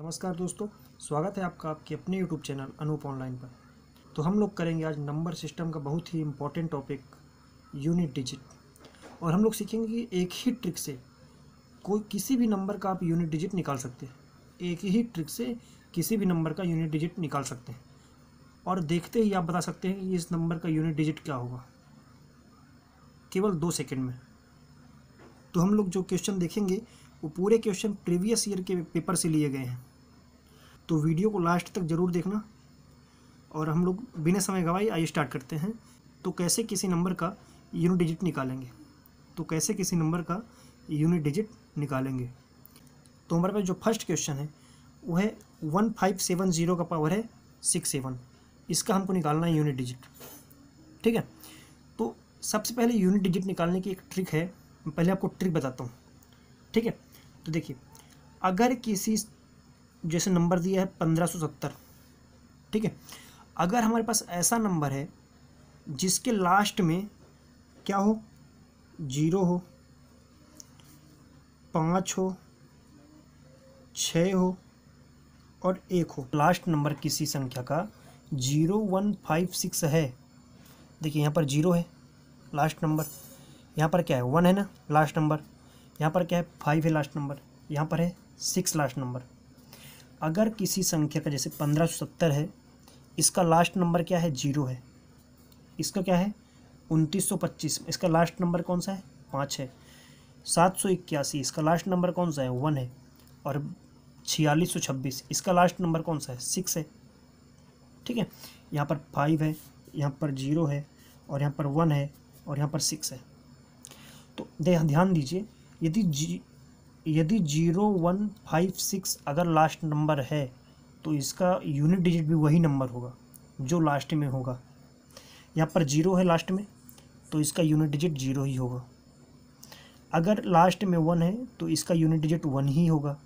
नमस्कार दोस्तों स्वागत है आपका आपके अपने यूट्यूब चैनल अनूप ऑनलाइन पर तो हम लोग करेंगे आज नंबर सिस्टम का बहुत ही इम्पोर्टेंट टॉपिक यूनिट डिजिट और हम लोग सीखेंगे कि एक ही ट्रिक से कोई किसी भी नंबर का आप यूनिट डिजिट निकाल सकते हैं एक ही ट्रिक से किसी भी नंबर का यूनिट डिजिट निकाल सकते हैं और देखते ही आप बता सकते हैं कि इस नंबर का यूनिट डिजिट क्या होगा केवल दो सेकेंड में तो हम लोग जो क्वेश्चन देखेंगे वो पूरे क्वेश्चन प्रीवियस ईयर के पेपर से लिए गए हैं तो वीडियो को लास्ट तक ज़रूर देखना और हम लोग बिना समय गवाई आइए स्टार्ट करते हैं तो कैसे किसी नंबर का यूनिट डिजिट निकालेंगे तो कैसे किसी नंबर का यूनिट डिजिट निकालेंगे तो हमारे पास जो फर्स्ट क्वेश्चन है वो है वन फाइव सेवन ज़ीरो का पावर है सिक्स सेवन इसका हमको निकालना है यूनिट डिजिट ठीक है तो सबसे पहले यूनिट डिजिट निकालने की एक ट्रिक है पहले आपको ट्रिक बताता हूँ ठीक है तो देखिए अगर किसी जैसे नंबर दिया है पंद्रह सौ सत्तर ठीक है अगर हमारे पास ऐसा नंबर है जिसके लास्ट में क्या हो जीरो हो पाँच हो छः हो और एक हो लास्ट नंबर किसी संख्या का जीरो वन फाइव सिक्स है देखिए यहाँ पर जीरो है लास्ट नंबर यहाँ पर क्या है वन है ना लास्ट नंबर यहाँ पर क्या है फाइव है लास्ट नंबर यहाँ पर है सिक्स लास्ट नंबर अगर किसी संख्या का जैसे पंद्रह सौ सत्तर है इसका लास्ट नंबर क्या है जीरो है इसका क्या है उनतीस सौ पच्चीस इसका लास्ट नंबर कौन सा है पाँच है सात सौ इक्यासी इसका लास्ट नंबर कौन सा है वन है और छियालीस सौ छब्बीस इसका लास्ट नंबर कौन सा है सिक्स है ठीक है यहाँ पर फाइव है यहाँ पर जीरो है और यहाँ पर वन है और यहाँ पर सिक्स है तो ध्यान दीजिए यदि जी यदि जीरो वन फाइव सिक्स अगर लास्ट नंबर है तो इसका यूनिट डिजिट भी वही नंबर होगा जो लास्ट में होगा यहाँ पर जीरो है लास्ट में तो इसका यूनिट डिजिट जीरो ही होगा अगर लास्ट में वन है तो इसका यूनिट डिजिट वन ही होगा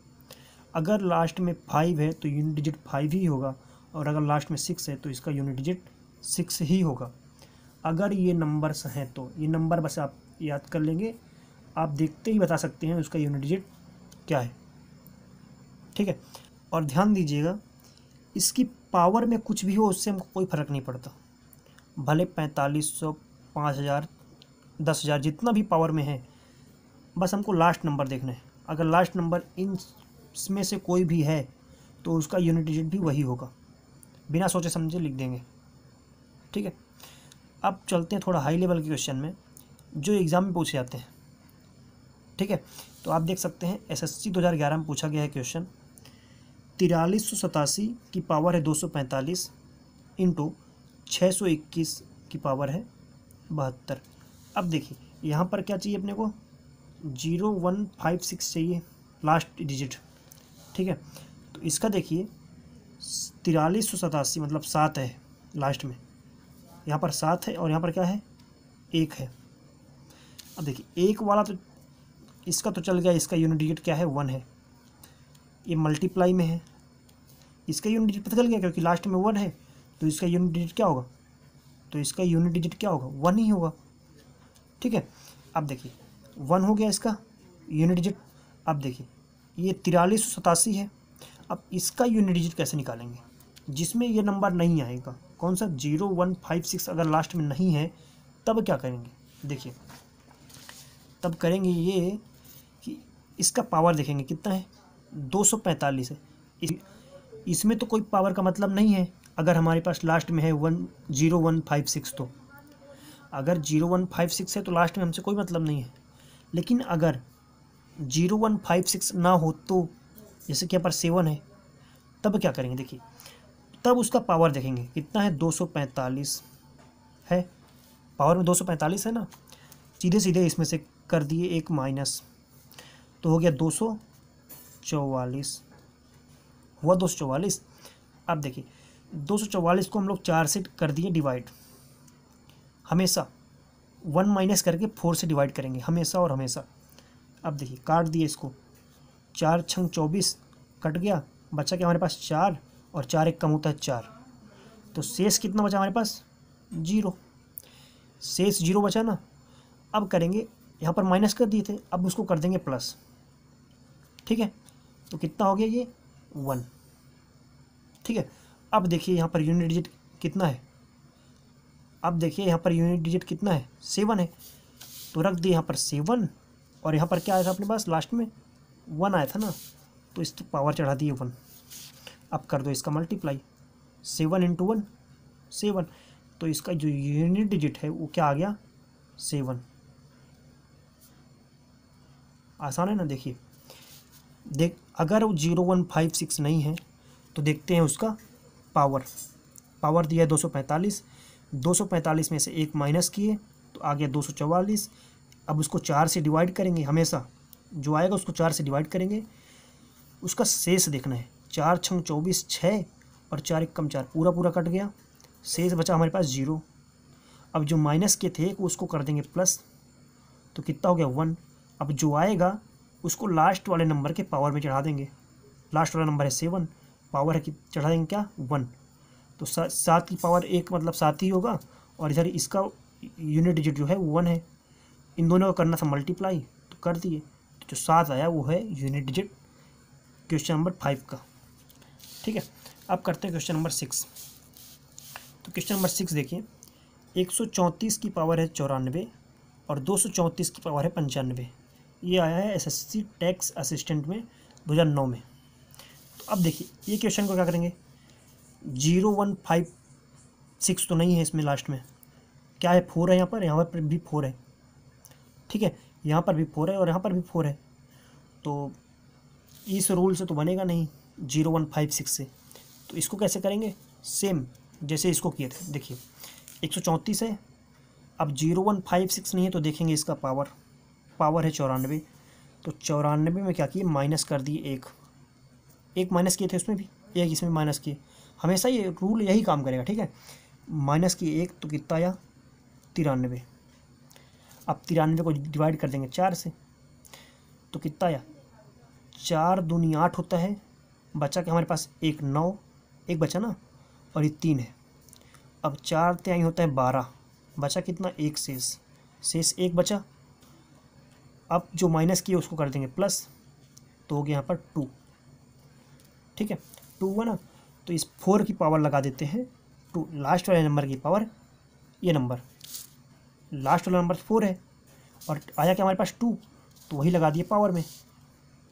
अगर लास्ट में फाइव है तो यूनिट डिजिट फाइव ही होगा और अगर लास्ट में सिक्स है तो इसका यूनिट डिजिट सिक्स ही होगा अगर ये नंबर्स हैं तो ये नंबर बस आप याद कर लेंगे आप देखते ही बता सकते हैं उसका यूनिट डिजिट क्या है ठीक है और ध्यान दीजिएगा इसकी पावर में कुछ भी हो उससे हमको कोई फ़र्क नहीं पड़ता भले पैंतालीस सौ पाँच हज़ार दस हज़ार जितना भी पावर में है बस हमको लास्ट नंबर देखना है अगर लास्ट नंबर इन में से कोई भी है तो उसका यूनिट डिजिट भी वही होगा बिना सोचे समझे लिख देंगे ठीक है अब चलते हैं थोड़ा हाई लेवल के क्वेश्चन में जो एग्ज़ाम में पूछे जाते हैं ठीक है तो आप देख सकते हैं एसएससी 2011 में पूछा गया है क्वेश्चन तिरालीस सौ सतासी की पावर है दो सौ पैंतालीस इंटू छः सौ इक्कीस की पावर है बहत्तर अब देखिए यहाँ पर क्या चाहिए अपने को जीरो वन फाइव सिक्स चाहिए लास्ट डिजिट ठीक है तो इसका देखिए तिरालीस सौ सतासी मतलब सात है लास्ट में यहाँ पर सात है और यहाँ पर क्या है एक है अब देखिए एक वाला तो इसका तो चल गया इसका यूनिट डिजिट क्या है वन है ये मल्टीप्लाई में है इसका यूनिट डिजिट पता चल गया क्योंकि लास्ट में वन है तो इसका यूनिट डिजिट क्या होगा तो इसका यूनिट डिजिट क्या होगा वन ही होगा ठीक है अब देखिए वन हो गया इसका यूनिट डिजिट अब देखिए ये तिरालीस सौ सतासी है अब इसका यूनिट डिजिट कैसे निकालेंगे जिसमें ये नंबर नहीं आएगा कौन सा जीरो वन फाइव सिक्स अगर लास्ट में नहीं है तब क्या करेंगे देखिए तब करेंगे ये इसका पावर देखेंगे कितना है 245 है इस, इसमें तो कोई पावर का मतलब नहीं है अगर हमारे पास लास्ट में है one zero one five six तो अगर जीरो वन फाइव सिक्स है तो लास्ट में हमसे कोई मतलब नहीं है लेकिन अगर जीरो वन फाइव सिक्स ना हो तो जैसे कि यहाँ पर सेवन है तब क्या करेंगे देखिए तब उसका पावर देखेंगे कितना है दो सौ पैंतालीस है पावर में दो सौ पैंतालीस है ना सीधे सीधे इसमें से कर दिए एक माइनस तो हो गया दो सौ चौवालीस हुआ दो सौ चौवालीस अब देखिए दो सौ चौवालीस को हम लोग चार से कर दिए डिवाइड हमेशा वन माइनस करके फोर से डिवाइड करेंगे हमेशा और हमेशा अब देखिए काट दिए इसको चार छंग चौबीस कट गया बचा क्या हमारे पास चार और चार एक कम होता है चार तो शेष कितना बचा हमारे पास जीरो शेष जीरो बचा ना अब करेंगे यहाँ पर माइनस कर दिए थे अब उसको कर देंगे प्लस ठीक है तो कितना हो गया ये वन ठीक है अब देखिए यहाँ पर यूनिट डिजिट कितना है अब देखिए यहाँ पर यूनिट डिजिट कितना है सेवन है तो रख दिए यहाँ पर सेवन और यहाँ पर क्या आया था अपने पास लास्ट में वन आया था ना तो इस तो पावर चढ़ा दिए वन अब कर दो इसका multiply seven into one seven तो इसका जो यूनिट डिजिट है वो क्या आ गया सेवन आसान है ना देखिए देख अगर जीरो वन फाइव सिक्स नहीं है तो देखते हैं उसका पावर पावर दिया है दो सौ पैंतालीस दो सौ पैंतालीस में से एक माइनस किए तो आ गया दो सौ चवालीस अब उसको चार से डिवाइड करेंगे हमेशा जो आएगा उसको चार से डिवाइड करेंगे उसका शेष देखना है चार छंग चौबीस छः और चार एक कम चार पूरा पूरा कट गया शेष बचा हमारे पास जीरो अब जो माइनस के थे उसको कर देंगे प्लस तो कितना हो गया वन अब जो आएगा उसको लास्ट वाले नंबर के पावर में चढ़ा देंगे लास्ट वाला नंबर है सेवन पावर है कि चढ़ा देंगे क्या वन तो सात की पावर एक मतलब सात ही होगा और इधर इसका यूनिट डिजिट जो है वो वन है इन दोनों का करना था मल्टीप्लाई तो कर दिए तो जो सात आया वो है unit digit question number five का ठीक है अब करते हैं क्वेश्चन नंबर सिक्स तो क्वेश्चन नंबर सिक्स देखिए एक सौ चौंतीस की पावर है चौरानवे और दो सौ चौंतीस की पावर है पंचानवे ये आया है एसएससी टैक्स असिस्टेंट में दो हज़ार नौ में तो अब देखिए ये क्वेश्चन को क्या करेंगे जीरो वन फाइव सिक्स तो नहीं है इसमें लास्ट में क्या है फोर है यहाँ पर यहाँ पर भी फोर है ठीक है यहाँ पर भी फोर है और यहाँ पर भी फोर है तो इस रूल से तो बनेगा नहीं जीरो वन फाइव सिक्स से तो इसको कैसे करेंगे सेम जैसे इसको किए थे देखिए एक सौ चौंतीस है अब जीरो वन फाइव सिक्स नहीं है तो देखेंगे इसका पावर पावर है चौरानवे तो चौरानवे में क्या किए माइनस कर दिए एक एक माइनस किए थे उसमें भी एक इसमें माइनस किए हमेशा ये रूल यही काम करेगा ठीक है माइनस की एक तो कितना आया तिरानवे अब तिरानवे को डिवाइड कर देंगे चार से तो कितना आया चार दूनी आठ होता है बचा के हमारे पास एक नौ एक बचा ना और ये तीन है अब चार त्याई होता है बारह बचा कितना एक शेष शेष एक बचा अब जो माइनस किया उसको कर देंगे प्लस तो हो गया यहाँ पर टू ठीक है टू हुआ ना तो इस फोर की पावर लगा देते हैं टू लास्ट वाले नंबर की पावर ये नंबर लास्ट वाला नंबर फोर है और आया क्या हमारे पास टू तो वही लगा दिए पावर में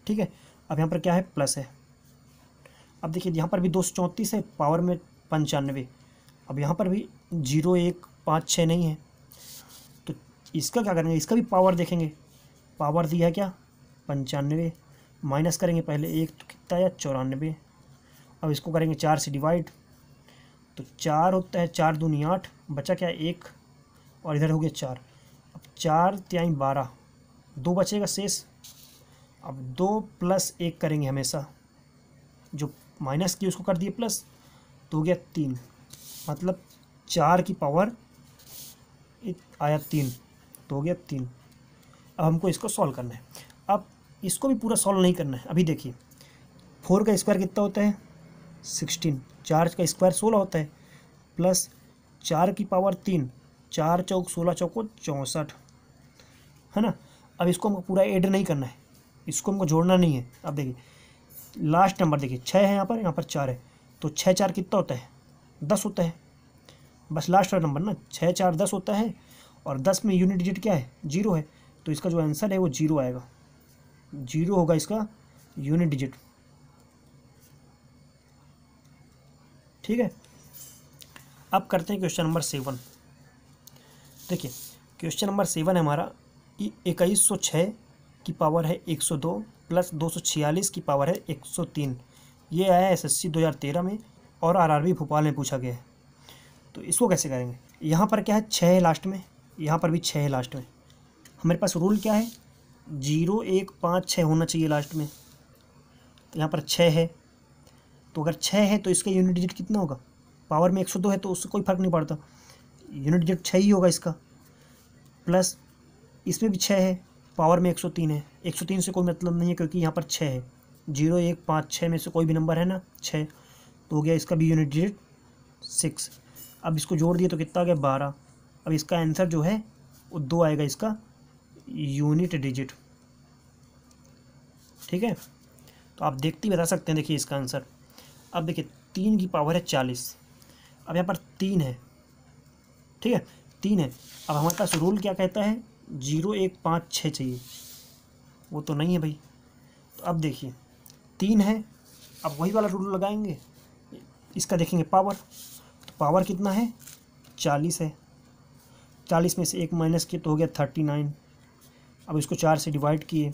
ठीक है अब यहाँ पर क्या है प्लस है अब देखिए यहाँ पर भी दो सौ चौंतीस है पावर में पंचानवे अब यहाँ पर भी जीरो एक पाँच छः नहीं है तो इसका क्या करेंगे इसका भी पावर देखेंगे पावर दिया है क्या पंचानवे माइनस करेंगे पहले एक तो कितना या चौरानवे अब इसको करेंगे चार से डिवाइड तो चार होता है चार दूनी आठ बचा क्या एक और इधर हो गया चार अब चार त्याई बारह दो बचेगा शेष अब दो प्लस एक करेंगे हमेशा जो माइनस की उसको कर दिए प्लस तो हो गया तीन मतलब चार की पावर आया तीन तो हो गया तीन अब हमको इसको सॉल्व करना है अब इसको भी पूरा सॉल्व नहीं करना है अभी देखिए फोर का स्क्वायर कितना होता है सिक्सटीन चार का स्क्वायर सोलह होता है प्लस चार की पावर तीन चार चौक सोलह चौको चौंसठ है ना अब इसको हमको पूरा एड नहीं करना है इसको हमको जोड़ना नहीं है अब देखिए लास्ट नंबर देखिए छः है यहाँ पर यहाँ पर चार है तो छः चार कितना होता है दस होता है बस लास्ट वाला नंबर ना छः चार दस होता है और दस में यूनिट डिजिट क्या है जीरो है तो इसका जो आंसर है वो जीरो आएगा जीरो होगा इसका यूनिट डिजिट ठीक है अब करते हैं क्वेश्चन नंबर सेवन देखिए क्वेश्चन नंबर सेवन है हमारा इक्कीस सौ छः की पावर है एक सौ दो प्लस दो सौ छियालीस की पावर है एक सौ तीन ये आया है एसएससी 2013 में और आरआरबी भोपाल में पूछा गया है तो इसको कैसे करेंगे यहाँ पर क्या है छः लास्ट में यहाँ पर भी छः लास्ट में हमारे पास रूल क्या है जीरो एक पाँच छः होना चाहिए लास्ट में तो यहाँ पर छः है तो अगर छः है तो इसका यूनिट डिजिट कितना होगा पावर में एक सौ दो है तो उससे कोई फ़र्क नहीं पड़ता यूनिट डिजिट छः ही होगा इसका प्लस इसमें भी छः है पावर में एक सौ तीन है एक सौ तीन से कोई मतलब नहीं है क्योंकि यहाँ पर छः है जीरो एक पाँच छः में से कोई भी नंबर है ना छः तो हो गया इसका भी यूनिट डिजिट सिक्स अब इसको जोड़ दिए तो कितना आ गया बारह अब इसका आंसर जो है वो दो आएगा इसका यूनिट डिजिट ठीक है तो आप देखते ही बता सकते हैं देखिए इसका आंसर अब देखिए तीन की पावर है चालीस अब यहाँ पर तीन है ठीक है तीन है अब हमारे पास रूल क्या कहता है जीरो एक पाँच छः चाहिए वो तो नहीं है भाई तो अब देखिए तीन है अब वही वाला रूल लगाएंगे इसका देखेंगे पावर तो पावर कितना है चालीस है चालीस में से एक माइनस किया तो हो गया थर्टी नाइन अब इसको चार से डिवाइड किए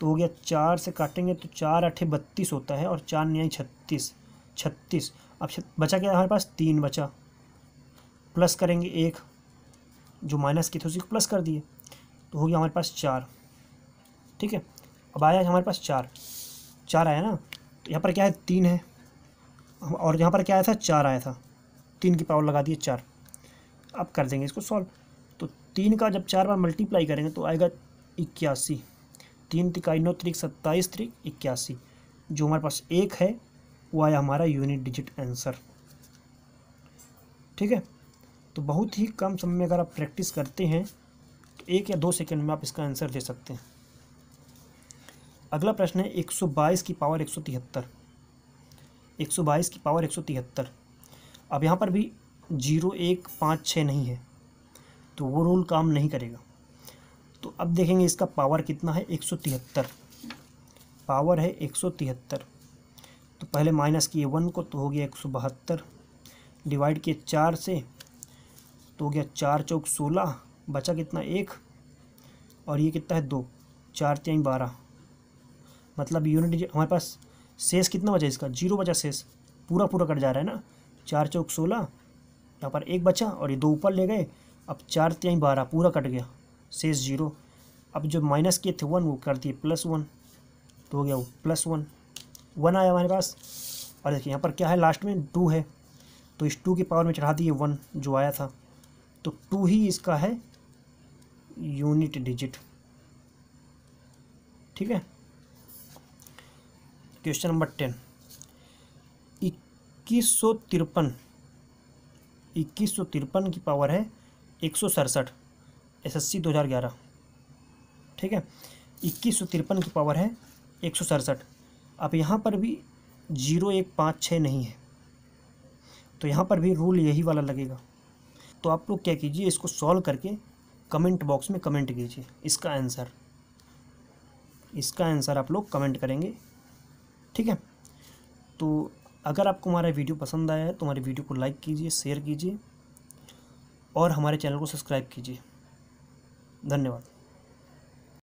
तो हो गया चार से काटेंगे तो चार अठे बत्तीस होता है और चार नया छत्तीस छत्तीस अब बचा क्या हमारे पास तीन बचा प्लस करेंगे एक जो माइनस की थी उसी को प्लस कर दिए तो हो गया हमारे पास चार ठीक है अब आया हमारे पास चार चार आया ना तो यहाँ पर क्या है तीन है और यहाँ पर क्या आया था चार आया था तीन की पावर लगा दिए चार अब कर देंगे इसको सॉल्व तीन का जब चार बार मल्टीप्लाई करेंगे तो आएगा इक्यासी तीन तिकाई नौ त्रिक सत्ताईस त्रिक इक्यासी जो हमारे पास एक है वो आया हमारा यूनिट डिजिट आंसर ठीक है तो बहुत ही कम समय में अगर आप प्रैक्टिस करते हैं तो एक या दो सेकेंड में आप इसका आंसर दे सकते हैं अगला प्रश्न है 122 की पावर 173 122 की पावर 173 अब यहाँ पर भी जीरो एक पाँच छः नहीं है तो वो रूल काम नहीं करेगा तो अब देखेंगे इसका पावर कितना है एक सौ तिहत्तर पावर है एक सौ तिहत्तर तो पहले माइनस किए वन को तो हो गया एक सौ बहत्तर डिवाइड किए चार से तो हो गया चार चौक सोलह बचा कितना एक और ये कितना है दो चार तीन बारह मतलब यूनिट हमारे पास शेष कितना बचा इसका जीरो बचा शेष पूरा पूरा कट जा रहा है ना चार चौक सोलह यहाँ पर एक बचा और ये दो ऊपर ले गए अब चार त्याई बारह पूरा कट गया शेष जीरो अब जो माइनस किए थे वन वो कर दिए प्लस वन तो हो गया वो प्लस वन वन आया हमारे पास और देखिए यहाँ पर क्या है लास्ट में टू है तो इस टू की पावर में चढ़ा दिए वन जो आया था तो टू ही इसका है यूनिट डिजिट ठीक है क्वेश्चन नंबर टेन इक्कीस सौ तिरपन इक्कीस सौ तिरपन की पावर है एक सौ सड़सठ एस एस सी दो हज़ार ग्यारह ठीक है इक्कीस सौ तिरपन की पावर है एक सौ सड़सठ अब यहाँ पर भी जीरो एक पाँच छः नहीं है तो यहाँ पर भी रूल यही वाला लगेगा तो आप लोग क्या कीजिए इसको सॉल्व करके कमेंट बॉक्स में कमेंट कीजिए इसका आंसर इसका आंसर आप लोग कमेंट करेंगे ठीक है तो अगर आपको हमारा वीडियो पसंद आया है तो हमारे वीडियो को लाइक कीजिए शेयर कीजिए और हमारे चैनल को सब्सक्राइब कीजिए धन्यवाद